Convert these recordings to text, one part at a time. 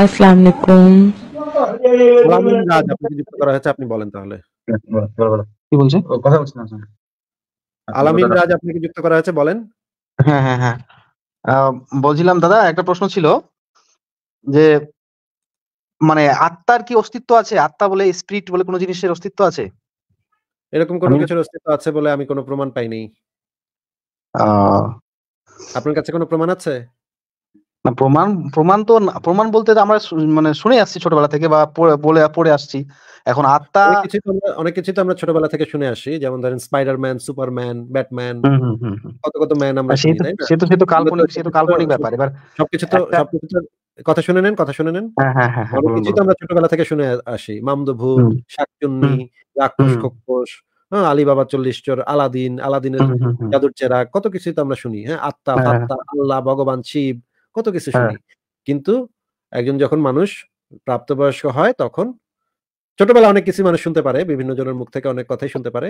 আসসালামু আলাইকুম যুক্ত করা হ্যাঁ, হ্যাঁ, হ্যাঁ। বলছিলাম দাদা একটা প্রশ্ন ছিল যে মানে আত্মার কি অস্তিত্ব আছে আত্মা বলে স্পিরিট বলে কোনো জিনিসের অস্তিত্ব আছে এরকম কোনো কিছুর অস্তিত্ব আছে বলে আমি কোনো প্রমাণ পাইনি আপনার কাছে কোনো প্রমাণ আছে প্রমাণ প্রমাণ তো প্রমাণ বলতে আমরা মানে শুনে আসছি ছোটবেলা থেকে বা বলে পড়ে আসছি এখন আত্মা অনেক কিছু তো আমরা ছোটবেলা থেকে শুনে আসি যেমন ধরেন স্পাইডারম্যান সুপারম্যান ব্যাটম্যান কত কত ম্যান আমরা সে তো সে তো কাল্পনিক সে তো কাল্পনিক ব্যাপার এবার সবকিছু তো সবকিছু কথা শুনে নেন কথা শুনে নেন হ্যাঁ, হ্যাঁ, হ্যাঁ, হ্যাঁ কিছু তো আমরা ছোটবেলা থেকে শুনে আসি মামদভূত শাকচুন্নি রাক্ষস কক্ষস হ্যাঁ বাবা চল্লিশ চোর আলাদিন আলাদিনের জাদুর চেরা কত কিছু তো আমরা শুনি হ্যাঁ আত্মা আত্মা আল্লাহ ভগবান শিব কত কিছু হ্যাঁ। শুনি কিন্তু একজন যখন মানুষ প্রাপ্তবয়স্ক হয় তখন ছোটবেলা অনেক কিছু মানুষ শুনতে পারে বিভিন্ন জনের মুখ থেকে অনেক কথাই শুনতে পারে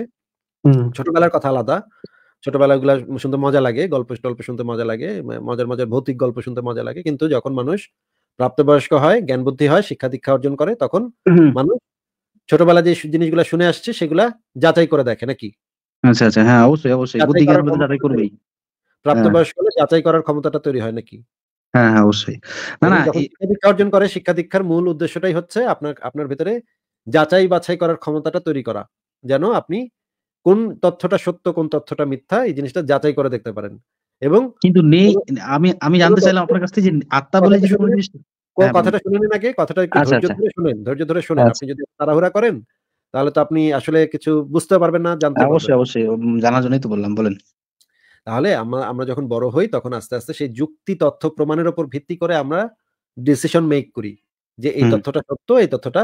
ছোটবেলার কথা আলাদা ছোটবেলা গুলা শুনতে মজা লাগে গল্প টল্প শুনতে মজা লাগে মজার মজার ভৌতিক গল্প শুনতে মজা লাগে কিন্তু যখন মানুষ প্রাপ্তবয়স্ক হয় জ্ঞান বুদ্ধি হয় শিক্ষা দীক্ষা অর্জন করে তখন মানুষ ছোটবেলা যে জিনিসগুলো শুনে আসছে সেগুলা যাচাই করে দেখে নাকি আচ্ছা আচ্ছা হ্যাঁ অবশ্যই অবশ্যই হ্যাঁ। প্রাপ্তবয়স্ক হলে যাচাই করার ক্ষমতাটা তৈরি হয় নাকি হ্যাঁ হ্যাঁ অবশ্যই না না মানে শিক্ষা অর্জন করে শিক্ষা দীক্ষার মূল উদ্দেশ্যটাই হচ্ছে আপনার আপনার ভিতরে যাচাই বাছাই করার ক্ষমতাটা তৈরি করা যেন আপনি কোন তথ্যটা সত্য কোন তথ্যটা মিথ্যা এই জিনিসটা যাচাই করে দেখতে পারেন এবং কিন্তু নেই আমি আমি জানতে চাইলাম আপনার কাছ থেকে যে আত্মা বলে যে হ্যাঁ, কথাটা শুনেন আগে কথাটা আচ্ছা, ধৈর্য আচ্ছা। ধরে শুনেন ধৈর্য ধরে শুনেন আচ্ছা। আপনি যদি তাড়াহুড়া করেন তাহলে তো আপনি আসলে কিছু বুঝতে পারবেন না জানতে হ্যাঁ, অবশ্যই অবশ্যই জানার জন্যই তো বললাম বলেন তাহলে আমরা আমরা যখন বড় হই তখন আস্তে আস্তে সেই যুক্তি তথ্য প্রমাণের উপর ভিত্তি করে আমরা ডিসিশন মেক করি যে এই তথ্যটা সত্য এই তথ্যটা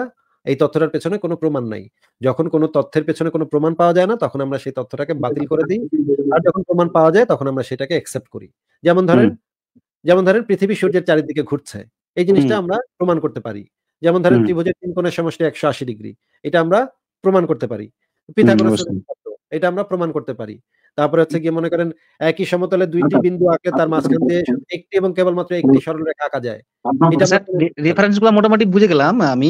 এই তথ্যটার পেছনে কোনো প্রমাণ নাই যখন কোনো তথ্যের পেছনে কোনো প্রমাণ পাওয়া যায় না তখন আমরা সেই তথ্যটাকে বাতিল করে দিই আর যখন প্রমাণ পাওয়া যায় তখন আমরা সেটাকে অ্যাকসেপ্ট করি যেমন ধরেন যেমন ধরেন পৃথিবী সূর্যের চারিদিকে ঘুরছে এই জিনিসটা আমরা প্রমাণ করতে পারি যেমন ধরেন ত্রিভুজের তিন কোণের সমষ্টি একশো আশি ডিগ্রি এটা আমরা প্রমাণ করতে পারি পিথাগোরাসের এটা আমরা প্রমাণ করতে পারি তারপর হচ্ছে গিয়ে মনে করেন একই সমতলে দুইটি আচ্ছা, বিন্দু আঁকে তার আচ্ছা, মাঝখান দিয়ে একটি এবং কেবলমাত্র একটি সরল রেখা আঁকা যায় এটা রেফারেন্স গুলো মোটামুটি বুঝে গেলাম আমি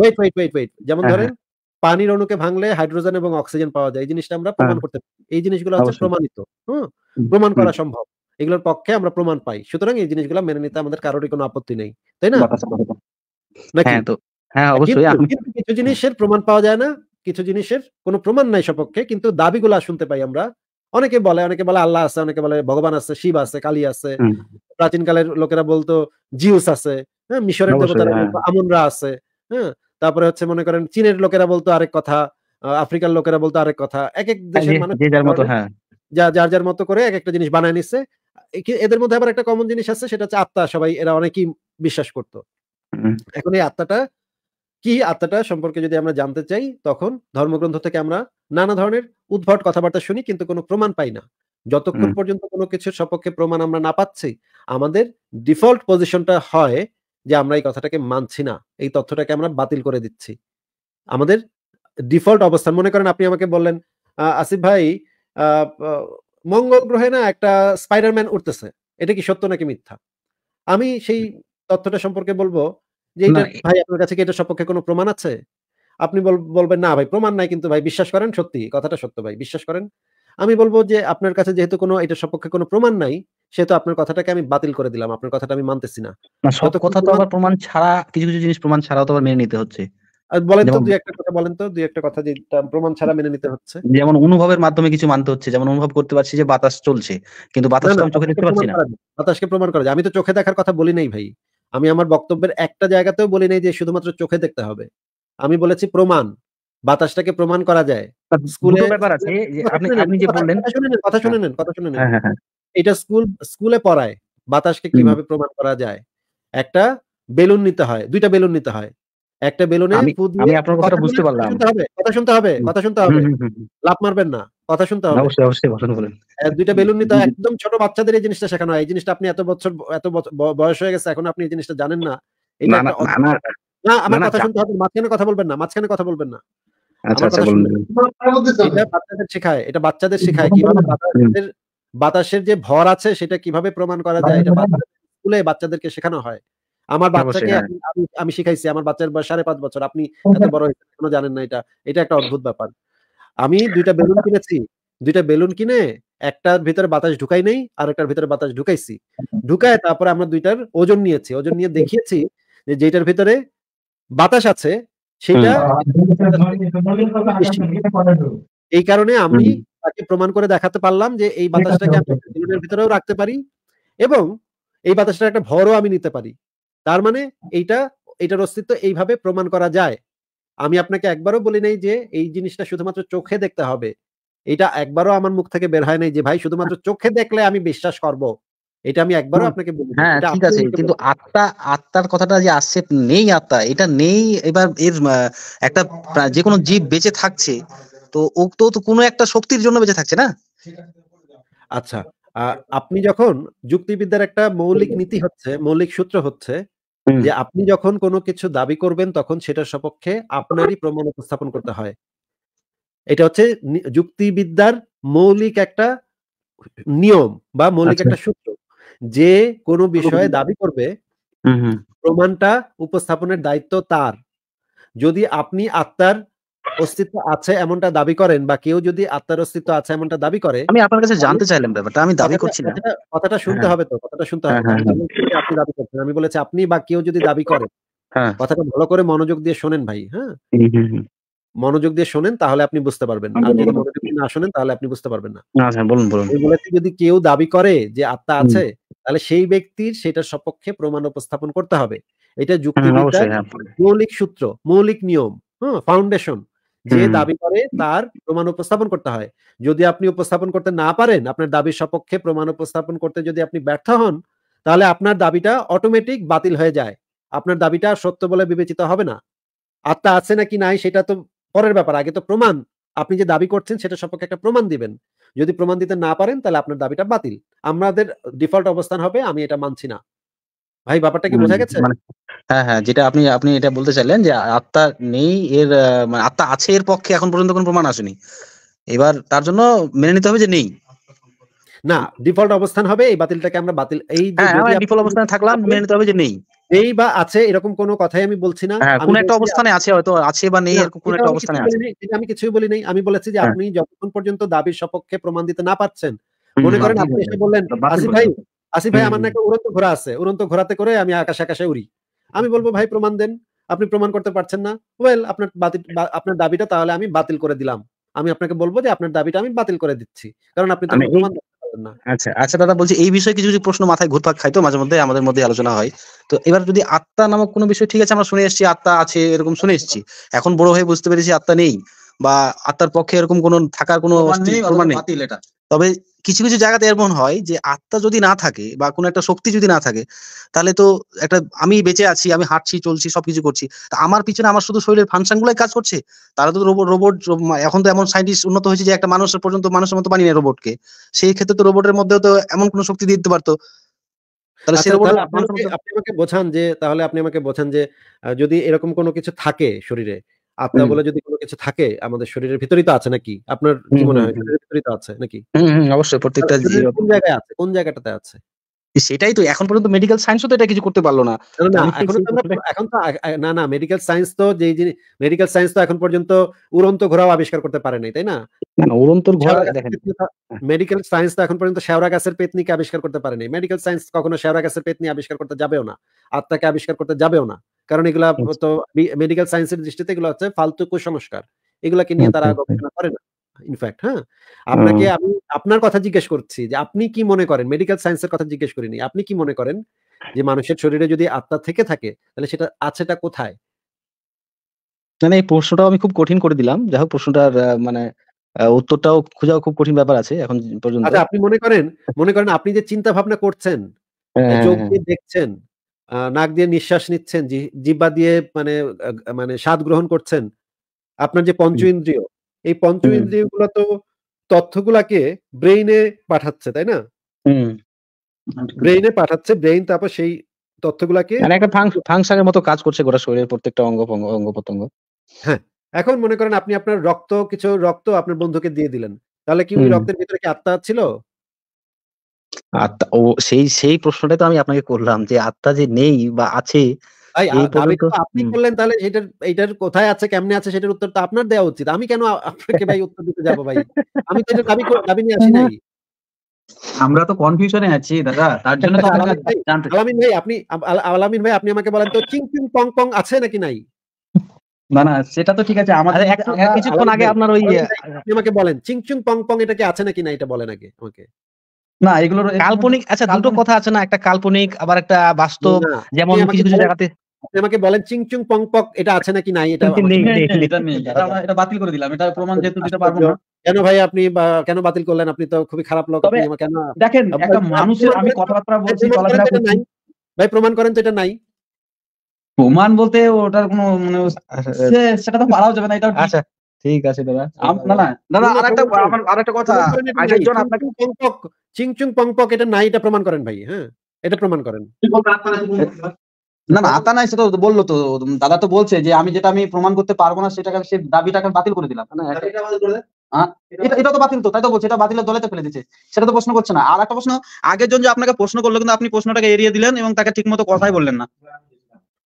ওয়েট ওয়েট ওয়েট ওয়েট যেমন ধরেন হ্যাঁ, হ্যাঁ। পানির অণুকে ভাঙলে হাইড্রোজেন এবং অক্সিজেন পাওয়া যায় এই জিনিসটা আমরা প্রমাণ হ্যাঁ। করতে পারি এই জিনিসগুলো হচ্ছে প্রমাণিত হুম প্রমাণ করা সম্ভব এগুলোর পক্ষে আমরা প্রমাণ পাই সুতরাং এই জিনিসগুলো মেনে নিতে আমাদের কারোরই কোনো আপত্তি নেই তাই না হ্যাঁ তো হ্যাঁ অবশ্যই কিছু জিনিসের প্রমাণ পাওয়া যায় না কিছু জিনিসের কোনো প্রমাণ নাই সপক্ষে কিন্তু দাবিগুলো শুনতে পাই আমরা অনেকে বলে অনেকে বলে আল্লাহ আছে অনেকে বলে ভগবান আছে শিব আছে কালী আছে প্রাচীনকালের লোকেরা বলতো জিউস আছে হ্যাঁ মিশরের দেবতার হ্যাঁ। আমনরা আছে হ্যাঁ তারপরে হচ্ছে মনে করেন চীনের লোকেরা বলতো আরেক কথা আফ্রিকার লোকেরা বলতো আরেক কথা এক এক হ্যাঁ, দেশের মানুষ হ্যাঁ। যা যার যার মতো করে এক একটা জিনিস বানায় নিচ্ছে এদের মধ্যে আবার একটা কমন জিনিস আছে সেটা হচ্ছে আত্মা সবাই এরা অনেকেই বিশ্বাস করতো এখন এই আত্মাটা কি আত্মাটা সম্পর্কে যদি আমরা জানতে চাই তখন ধর্মগ্রন্থ থেকে আমরা নানা ধরনের উদ্ভট কথাবার্তা শুনি কিন্তু কোনো প্রমাণ পাই না যতক্ষণ পর্যন্ত কোনো কিছুর সপক্ষে প্রমাণ আমরা না পাচ্ছি আমাদের ডিফল্ট পজিশনটা হয় যে আমরা এই কথাটাকে মানছি না এই তথ্যটাকে আমরা বাতিল করে দিচ্ছি আমাদের ডিফল্ট অবস্থান মনে করেন আপনি আমাকে বললেন আসিফ ভাই মঙ্গল গ্রহে না একটা স্পাইডারম্যান উঠতেছে এটা কি সত্য নাকি মিথ্যা আমি সেই তথ্যটা সম্পর্কে বলবো যে এটা ভাই আপনার কাছে কি এটা সপক্ষে কোনো প্রমাণ আছে আপনি বলবেন না ভাই প্রমাণ নাই কিন্তু ভাই বিশ্বাস করেন সত্যি কথাটা সত্য ভাই বিশ্বাস করেন আমি বলবো যে আপনার কাছে যেহেতু কোনো এটা সপক্ষে কোনো প্রমাণ নাই সেহেতু আপনার কথাটাকে আমি বাতিল করে দিলাম আপনার কথাটা আমি মানতেছি না সত্য কথা তো আবার প্রমাণ ছাড়া কিছু কিছু জিনিস প্রমাণ ছাড়াও তো আবার মেনে নিতে হচ্ছে বলেন তো দুই একটা কথা বলেন তো দুই একটা কথা যেটা প্রমাণ ছাড়া মেনে নিতে হচ্ছে যেমন অনুভবের মাধ্যমে কিছু মানতে হচ্ছে যেমন অনুভব করতে পারছি যে বাতাস চলছে কিন্তু বাতাস আমি চোখে দেখতে পাচ্ছি না বাতাসকে প্রমাণ করা যায় আমি তো চোখে দেখার কথা বলি নাই ভাই আমি আমার বক্তব্যের একটা জায়গাতেও বলি নাই যে শুধুমাত্র চোখে দেখতে হবে আমি বলেছি প্রমাণ বাতাসটাকে প্রমাণ করা যায় স্কুলে কথা শুনে নেন কথা শুনে হ্যাঁ। নেন হ্যাঁ, হ্যাঁ, এটা স্কুল স্কুলে পড়ায় বাতাসকে কিভাবে প্রমাণ করা যায় একটা বেলুন নিতে হয় দুইটা বেলুন নিতে হয় একটা বেলুনে কথা শুনতে হবে কথা শুনতে হবে লাভ মারবেন না কথা শুনতে হবে অবশ্যই অবশ্যই বলেন বলেন দুইটা বেলুন নিতে একদম ছোট বাচ্চাদের এই জিনিসটা শেখানো হয় এই জিনিসটা আপনি এত বছর এত বয়স হয়ে গেছে এখন আপনি এই জিনিসটা জানেন না না আমার কথা শুনতে হবে মাঝখানে কথা বলবেন না মাঝখানে কথা বলবেন না আচ্ছা, আচ্ছা, বাচ্চাদের শেখায় এটা বাচ্চাদের শেখায় কিভাবে বাতাসের বাতাসের যে ভর আছে সেটা কিভাবে প্রমাণ করা যায় এটা স্কুলে বাচ্চাদেরকে শেখানো হয় আমার বাচ্চাকে হ্যাঁ। আমি শিখাইছি আমার বাচ্চার বয়স সাড়ে পাঁচ বছর আপনি এত বড় এখনো জানেন না এটা এটা একটা অদ্ভুত ব্যাপার আমি দুইটা বেলুন কিনেছি দুইটা বেলুন কিনে একটার ভিতরে বাতাস ঢুকাই নেই আর একটার ভিতরে বাতাস ঢুকাইছি ঢুকায় তারপরে আমরা দুইটার ওজন নিয়েছি ওজন নিয়ে দেখিয়েছি যে যেটার ভিতরে বাতাস আছে সেটা এই কারণে আমি তাকে প্রমাণ করে দেখাতে পারলাম যে এই বাতাসটাকে আমি বেলুনের ভিতরেও রাখতে পারি এবং এই বাতাসটার একটা ভরও আমি নিতে পারি তার মানে এইটা এটার অস্তিত্ব এইভাবে প্রমাণ করা যায় আমি আপনাকে একবারও বলি নাই যে এই জিনিসটা শুধুমাত্র চোখে দেখতে হবে এটা একবারও আমার মুখ থেকে বের হয় নাই যে ভাই শুধুমাত্র আচ্ছা। চোখে দেখলে আমি বিশ্বাস করব এটা আমি একবারও আপনাকে হ্যাঁ ঠিক আছে কিন্তু আত্মা আত্মার কথাটা যে আসছে নেই আত্মা এটা নেই এবার এর একটা যে কোনো জীব বেঁচে থাকছে তো ও তো কোনো একটা শক্তির জন্য বেঁচে থাকছে না আচ্ছা আপনি যখন যুক্তিবিদ্যার একটা মৌলিক নীতি হচ্ছে মৌলিক সূত্র হচ্ছে যে আপনি যখন কোনো কিছু দাবি করবেন তখন সেটার সপক্ষে আপনারই প্রমাণ উপস্থাপন করতে হয় এটা হচ্ছে যুক্তিবিদ্যার মৌলিক একটা নিয়ম বা মৌলিক আচ্ছা। একটা সূত্র যে কোনো বিষয়ে দাবি করবে প্রমাণটা উপস্থাপনের দায়িত্ব তার যদি আপনি আত্মার অস্তিত্ব আছে এমনটা দাবি করেন বা কেউ যদি আত্মার অস্তিত্ব আছে এমনটা দাবি করে আমি আপনার কাছে জানতে চাইলাম ব্যাপারটা আমি দাবি করছি না কথাটা শুনতে হ্যাঁ। হবে তো কথাটা শুনতে হবে হ্যাঁ, হ্যাঁ, আপনি দাবি করছেন আমি বলেছি আপনি বা কেউ যদি দাবি করেন কথাটা ভালো করে মনোযোগ দিয়ে শোনেন ভাই হ্যাঁ মনোযোগ দিয়ে শোনেন তাহলে আপনি বুঝতে পারবেন আর যদি মনোযোগ দিয়ে না শোনেন তাহলে আপনি বুঝতে পারবেন না আচ্ছা, বলুন বলুন বলেছি যদি কেউ দাবি করে যে আত্মা আছে তাহলে সেই ব্যক্তির সেটার সপক্ষে প্রমাণ উপস্থাপন করতে হবে এটা যুক্তিবিদ্যার মৌলিক সূত্র মৌলিক নিয়ম হ্যাঁ ফাউন্ডেশন যে দাবি করে তার প্রমাণ উপস্থাপন করতে হয় যদি আপনি উপস্থাপন করতে না পারেন আপনার দাবির সপক্ষে প্রমাণ উপস্থাপন করতে যদি আপনি ব্যর্থ হন তাহলে আপনার দাবিটা অটোমেটিক বাতিল হয়ে যায় আপনার দাবিটা সত্য বলে বিবেচিত হবে না আত্মা আছে নাকি নাই সেটা তো পরের ব্যাপার আগে তো প্রমাণ আপনি যে দাবি করছেন সেটা সপক্ষে একটা প্রমাণ দিবেন যদি প্রমাণ দিতে না পারেন তাহলে আপনার দাবিটা বাতিল আমাদের ডিফল্ট অবস্থান হবে আমি এটা মানছি না ভাই ব্যাপারটা কি বোঝা গেছে মানে হ্যাঁ হ্যাঁ যেটা আপনি আপনি এটা বলতে চাইলেন যে আত্মা নেই এর মানে আত্মা আছে এর পক্ষে এখন পর্যন্ত কোনো প্রমাণ আসেনি এবার তার জন্য মেনে নিতে হবে যে নেই না ডিফল্ট অবস্থান হবে এই বাতিলটাকে আমরা বাতিল এই হ্যাঁ, ডিফল্ট অবস্থানে থাকলাম মেনে নিতে হবে যে নেই এই বা আছে এরকম কোনো কথাই আমি বলছি না হ্যাঁ, কোন একটা অবস্থানে আছে হয়তো আছে বা নেই এরকম কোন একটা অবস্থানে আছে আমি কিছুই বলি নাই আমি বলেছি যে হ্যাঁ। আপনি যতক্ষণ পর্যন্ত দাবির সপক্ষে প্রমাণ দিতে না পারছেন মনে করেন আপনি এসে বললেন আসিফ ভাই আসিফ ভাই আমার নাকি উড়ন্ত ঘোড়া আছে উড়ন্ত ঘোড়াতে করে আমি আকাশে আকাশে উড়ি আমি বলবো ভাই প্রমাণ দেন আপনি প্রমাণ করতে পারছেন না ওয়েল আপনার বাতিল আপনার দাবিটা তাহলে আমি বাতিল করে দিলাম আমি আপনাকে বলবো যে আপনার দাবিটা আমি বাতিল করে দিচ্ছি কারণ আপনি তো প্রমাণ আচ্ছা আচ্ছা দাদা বলছি এই বিষয়ে কিছু কিছু প্রশ্ন মাথায় ঘুরপাক খাইতো মাঝে মধ্যে আমাদের মধ্যে আলোচনা হয় তো এবার যদি আত্মা নামক কোনো বিষয় ঠিক আছে আমরা শুনে এসেছি আত্মা আছে এরকম শুনে এসেছি এখন বড় হয়ে বুঝতে পেরেছি আত্মা নেই বা আত্মার পক্ষে এরকম কোনো থাকার কোনো প্রমাণ নেই তবে কিছু কিছু জায়গাতে এমন হয় যে আত্মা যদি না থাকে বা কোনো একটা শক্তি যদি না থাকে তাহলে তো একটা আমি বেঁচে আছি আমি হাঁটছি চলছি সবকিছু করছি তা আমার পিছনে আমার শুধু শরীরের ফাংশন গুলাই কাজ করছে তারা তো রোবট রোবট এখন তো এমন সাইন্টিস্ট উন্নত হয়েছে যে একটা মানুষের পর্যন্ত মানুষের মতো বানিয়ে রোবটকে সেই ক্ষেত্রে তো রোবটের মধ্যেও তো এমন কোনো শক্তি দিতে পারতো আচ্ছা, আপনি আমাকে বোঝান যে তাহলে আপনি আমাকে বোঝান যে যদি এরকম কোনো কিছু থাকে শরীরে আপনার বলে যদি কোনো কিছু থাকে আমাদের শরীরের ভিতরেই তো আছে নাকি আপনার কি মনে হয় শরীরের তো আছে নাকি অবশ্যই প্রত্যেকটা কোন জায়গায় আছে কোন জায়গাটাতে আছে সেটাই তো এখন পর্যন্ত মেডিকেল সায়েন্স তো এটা কিছু করতে পারলো না এখন তো না না মেডিকেল সায়েন্স তো যে মেডিকেল সায়েন্স তো এখন পর্যন্ত উড়ন্ত ঘোড়াও আবিষ্কার করতে পারে নাই তাই না উড়ন্ত ঘোড়া মেডিকেল সায়েন্স তো এখন পর্যন্ত শেওরা গাছের পেতনিকে আবিষ্কার করতে পারে নাই মেডিকেল সায়েন্স কখনো শেওরা গাছের পেতনি আবিষ্কার করতে যাবেও না আত্মাকে আবিষ্কার করতে যাবেও না কারণ এগুলা আচ্ছা। তো মেডিকেল সায়েন্সের দৃষ্টিতে এগুলো হচ্ছে ফালতু কুসংস্কার এগুলাকে নিয়ে আচ্ছা, তারা আচ্ছা। গবেষণা করে না ইনফ্যাক্ট হ্যাঁ আপনাকে আমি আপনার কথা জিজ্ঞেস করছি যে আপনি কি মনে করেন মেডিকেল সায়েন্সের কথা জিজ্ঞেস করিনি আপনি কি মনে করেন যে মানুষের শরীরে যদি আত্মা থেকে থাকে তাহলে সেটা আছেটা কোথায় মানে এই প্রশ্নটাও আমি খুব কঠিন করে দিলাম যাই হোক প্রশ্নটার মানে উত্তরটাও খোঁজাও খুব কঠিন ব্যাপার আছে এখন পর্যন্ত আচ্ছা আপনি মনে করেন মনে করেন আপনি যে চিন্তা ভাবনা করছেন হ্যাঁ, চোখ হ্যাঁ। দিয়ে দেখছেন নাক দিয়ে নিঃশ্বাস নিচ্ছেন জিহ্বা দিয়ে মানে মানে স্বাদ গ্রহণ করছেন আপনার যে পঞ্চ ইন্দ্রিয় এই পঞ্চ ইন্দ্রিয়গুলো তো তথ্যগুলাকে ব্রেইনে পাঠাচ্ছে তাই না ব্রেইনে পাঠাচ্ছে ব্রেইন তারপর সেই তথ্যগুলাকে মানে একটা ফাংশনের মতো কাজ করছে গোটা শরীরের প্রত্যেকটা অঙ্গ অঙ্গ প্রত্যঙ্গ হ্যাঁ এখন মনে করেন আপনি আপনার রক্ত কিছু রক্ত আপনার বন্ধুকে দিয়ে দিলেন তাহলে কি ওই রক্তের ভিতরে কি আত্মা ছিল আত্মা ও সেই সেই প্রশ্নটা তো আমি আপনাকে করলাম যে আত্মা যে নেই বা আছে দাবি তো আপনি করলেন তাহলে এটার এটার কোথায় আছে কেমনে আছে সেটার উত্তর তো আপনার দেওয়া উচিত আমি কেন আপনাকে ভাই উত্তর দিতে যাব ভাই আমি তো এটা দাবি দাবি নিয়ে আসি নাই আমরা তো কনফিউশনে আছি দাদা তার জন্য তো আলামিন ভাই আপনি আলামিন ভাই আপনি আমাকে বলেন তো চিং চিং পং পং আছে নাকি নাই না না সেটা তো ঠিক আছে আমাদের কিছুক্ষণ আগে আপনার ওই ইয়ে- আমাকে বলেন চিং চিং পং পং এটা কি আছে নাকি না এটা বলেন আগে আমাকে না এগুলো কাল্পনিক আচ্ছা দুটো কথা আছে না একটা কাল্পনিক আবার একটা বাস্তব যেমন কিছু কিছু জায়গাতে আমাকে বলেন চিং চুং পং পক এটা আছে নাকি নাই এটা এটা বাতিল করে দিলাম এটা প্রমাণ যেহেতু দিতে পারবো না কেন ভাই আপনি কেন বাতিল করলেন আপনি তো খুবই খারাপ লোক আপনি কেন দেখেন একটা মানুষের আমি কথাবার্তা বলছি চলাফেরা করছি ভাই প্রমাণ করেন তো এটা নাই প্রমাণ বলতে ওটার কোনো মানে আচ্ছা, আচ্ছা। সেটা তো পারাও যাবে না এটা আচ্ছা ঠিক আছে দাদা না না আর একটা আমার আরেকটা কথা আরেকজন আপনাকে পংপক চিংচুং পংপক এটা নাই এটা প্রমাণ করেন ভাই হ্যাঁ এটা প্রমাণ করেন না না আতা নাই সেটা বললো তো দাদা তো বলছে যে আমি যেটা আমি প্রমাণ করতে পারবো না সেটাকে সে দাবিটাকে বাতিল করে দিলাম হ্যাঁ, এটা তো বাতিল তো তাই তো বলছে এটা দলে দলেতে ফেলে দিচ্ছে সেটা তো প্রশ্ন করছে না আর একটা প্রশ্ন আগের জন যে আপনাকে প্রশ্ন করলো কিন্তু আপনি প্রশ্নটাকে এড়িয়ে দিলেন এবং তাকে ঠিক মতো কথাই বললেন না